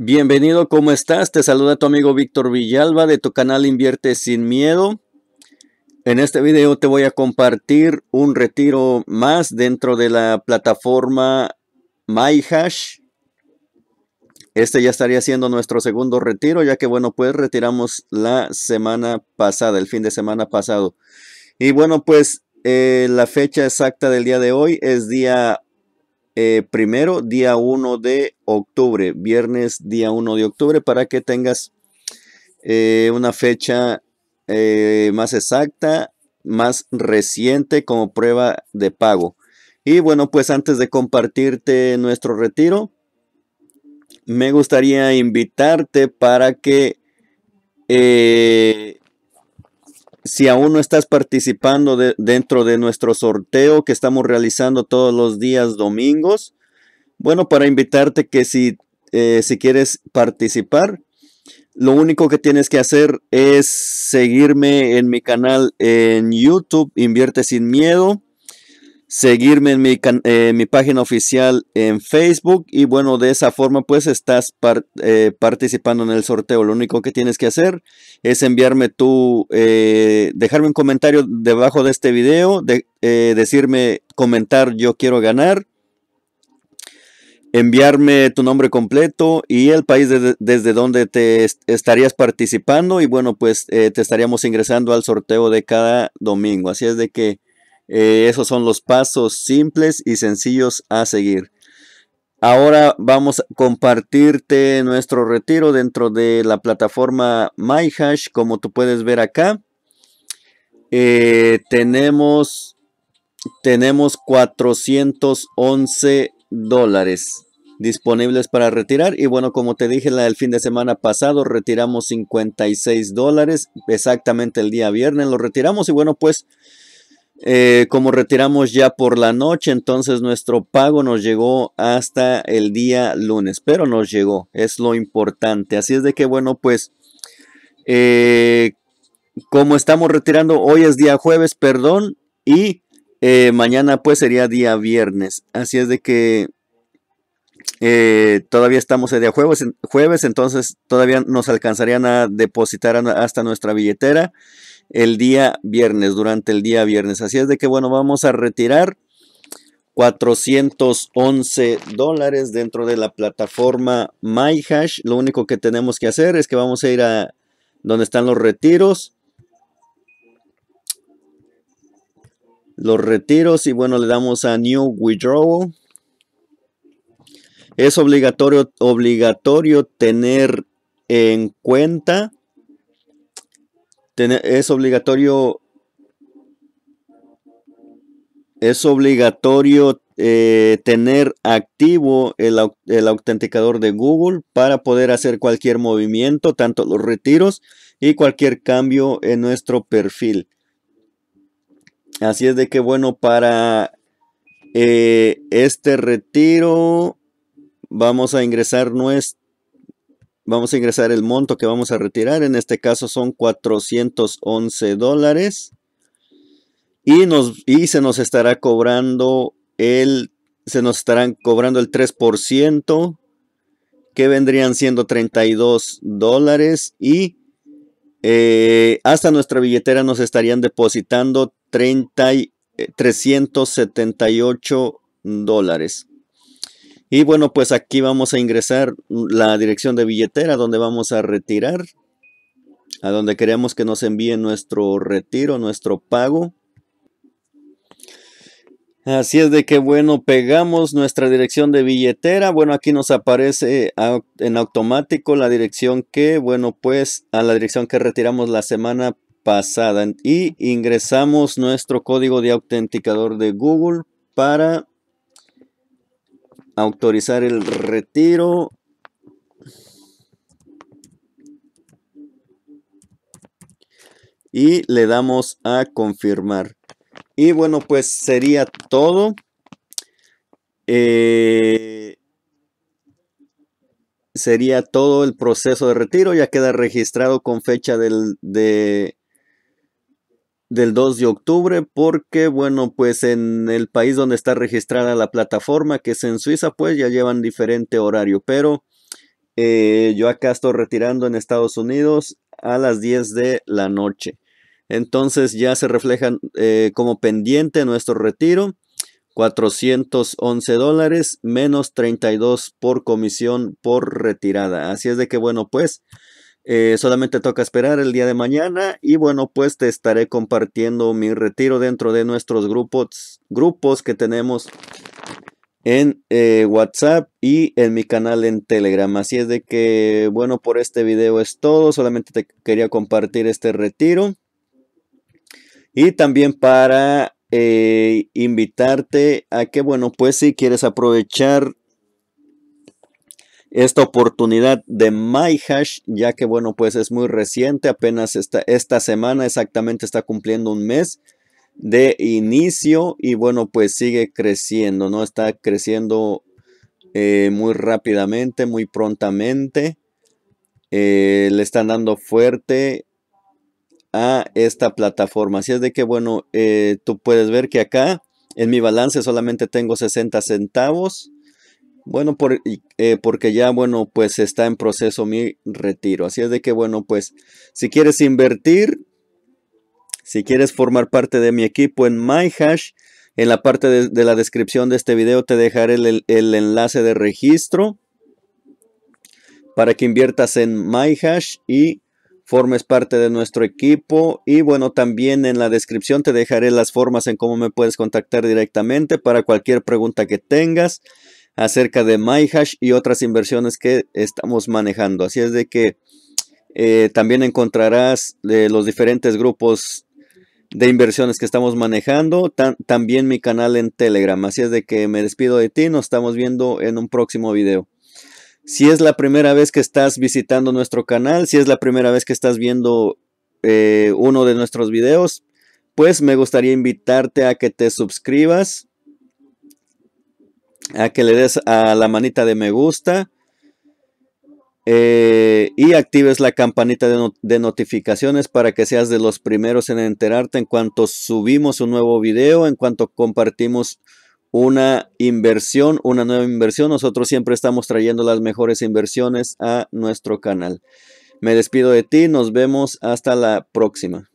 Bienvenido, ¿cómo estás? Te saluda tu amigo Víctor Villalba de tu canal Invierte sin Miedo. En este video te voy a compartir un retiro más dentro de la plataforma MyHash. Este ya estaría siendo nuestro segundo retiro, ya que bueno, pues retiramos la semana pasada, el fin de semana pasado. Y bueno, pues eh, la fecha exacta del día de hoy es día eh, primero, día 1 de octubre, viernes día 1 de octubre, para que tengas eh, una fecha eh, más exacta, más reciente como prueba de pago. Y bueno, pues antes de compartirte nuestro retiro, me gustaría invitarte para que si aún no estás participando dentro de nuestro sorteo que estamos realizando todos los días domingos, bueno, para invitarte que si, eh, si quieres participar, lo único que tienes que hacer es seguirme en mi canal en YouTube, Invierte sin Miedo seguirme en eh, mi, página oficial en Facebook y bueno, de esa forma pues estás eh, participando en el sorteo. Lo único que tienes que hacer es enviarme tu eh, dejarme un comentario debajo de este video, de, decirme comentar yo quiero ganar, enviarme tu nombre completo y el país desde donde te estarías participando y bueno pues te estaríamos ingresando al sorteo de cada domingo. Así es de que... Eh, esos son los pasos simples y sencillos a seguir. Ahora vamos a compartirte nuestro retiro dentro de la plataforma MyHash, como tú puedes ver acá. Eh, tenemos, tenemos 411 dólares disponibles para retirar. Y bueno, como te dije el fin de semana pasado, retiramos 56 dólares. Exactamente el día viernes lo retiramos. Y bueno, pues eh, como retiramos ya por la noche, entonces nuestro pago nos llegó hasta el día lunes, pero nos llegó, es lo importante. Así es de que, bueno, pues, eh, como estamos retirando, hoy es día jueves, perdón, y eh, mañana pues sería día viernes. Así es de que eh, todavía estamos el día jueves, jueves, entonces todavía nos alcanzarían a depositar hasta nuestra billetera el día viernes, durante el día viernes. Así es de que bueno, vamos a retirar 411 dólares dentro de la plataforma MyHash. Lo único que tenemos que hacer es que vamos a ir a donde están los retiros. Los retiros y bueno, le damos a New Withdrawal es obligatorio, obligatorio tener en cuenta, es obligatorio, es obligatorio eh, tener activo el, autenticador de Google para poder hacer cualquier movimiento, tanto los retiros y cualquier cambio en nuestro perfil. Así es de que bueno, para eh, este retiro vamos a ingresar nuestro, vamos a ingresar el monto que vamos a retirar. En este caso son 411 dólares. Y, nos, y se nos estará cobrando el, se nos estarán cobrando el 3%, que vendrían siendo 32 dólares. Y eh, hasta nuestra billetera nos estarían depositando 378 eh, dólares. Y bueno, pues aquí vamos a ingresar la dirección de billetera donde vamos a retirar, a donde queremos que nos envíe nuestro retiro, nuestro pago. Así es de que bueno, pegamos nuestra dirección de billetera. Bueno, aquí nos aparece ah, en automático la dirección que, bueno, pues a la dirección que retiramos la semana pasada. Y ingresamos nuestro código de autenticador de Google para autorizar el retiro. Y le damos a confirmar. Y bueno, pues sería todo. Eh, sería todo el proceso de retiro. Ya queda registrado con fecha del, de del 2 de octubre porque, bueno, pues en el país donde está registrada la plataforma, que es en Suiza, pues ya llevan diferente horario, pero eh, yo acá estoy retirando en Estados Unidos a las 10 de la noche. Entonces ya se reflejan eh, como pendiente nuestro retiro. 411 dólares menos 32 por comisión por retirada. Así es de que, bueno, pues eh, solamente toca esperar el día de mañana y bueno, pues te estaré compartiendo mi retiro dentro de nuestros grupos, grupos que tenemos en eh, WhatsApp y en mi canal en Telegram. Así es de que, bueno, por este video es todo. Solamente te quería compartir este retiro. Y también para eh, invitarte a que, bueno, pues si quieres aprovechar esta oportunidad de MyHash, ya que bueno, pues es muy reciente, apenas esta, esta semana exactamente está cumpliendo un mes de inicio y bueno, pues sigue creciendo, ¿no? Está creciendo eh, muy rápidamente, muy prontamente. Eh, le están dando fuerte a esta plataforma. Así es de que, bueno, eh, tú puedes ver que acá en mi balance solamente tengo 60 centavos. Bueno, por, eh, porque ya, bueno, pues está en proceso mi retiro. Así es de que, bueno, pues si quieres invertir, si quieres formar parte de mi equipo en MyHash, en la parte de, la descripción de este video te dejaré el, enlace de registro para que inviertas en MyHash y formes parte de nuestro equipo. Y bueno, también en la descripción te dejaré las formas en cómo me puedes contactar directamente para cualquier pregunta que tengas acerca de MyHash y otras inversiones que estamos manejando. Así es de que eh, también encontrarás eh, los diferentes grupos de inversiones que estamos manejando, también mi canal en Telegram. Así es de que me despido de ti, nos estamos viendo en un próximo video. Si es la primera vez que estás visitando nuestro canal, si es la primera vez que estás viendo eh, uno de nuestros videos, pues me gustaría invitarte a que te suscribas a que le des a la manita de me gusta eh, y actives la campanita de, de, notificaciones para que seas de los primeros en enterarte en cuanto subimos un nuevo video, en cuanto compartimos una inversión, una nueva inversión. Nosotros siempre estamos trayendo las mejores inversiones a nuestro canal. Me despido de ti, nos vemos hasta la próxima.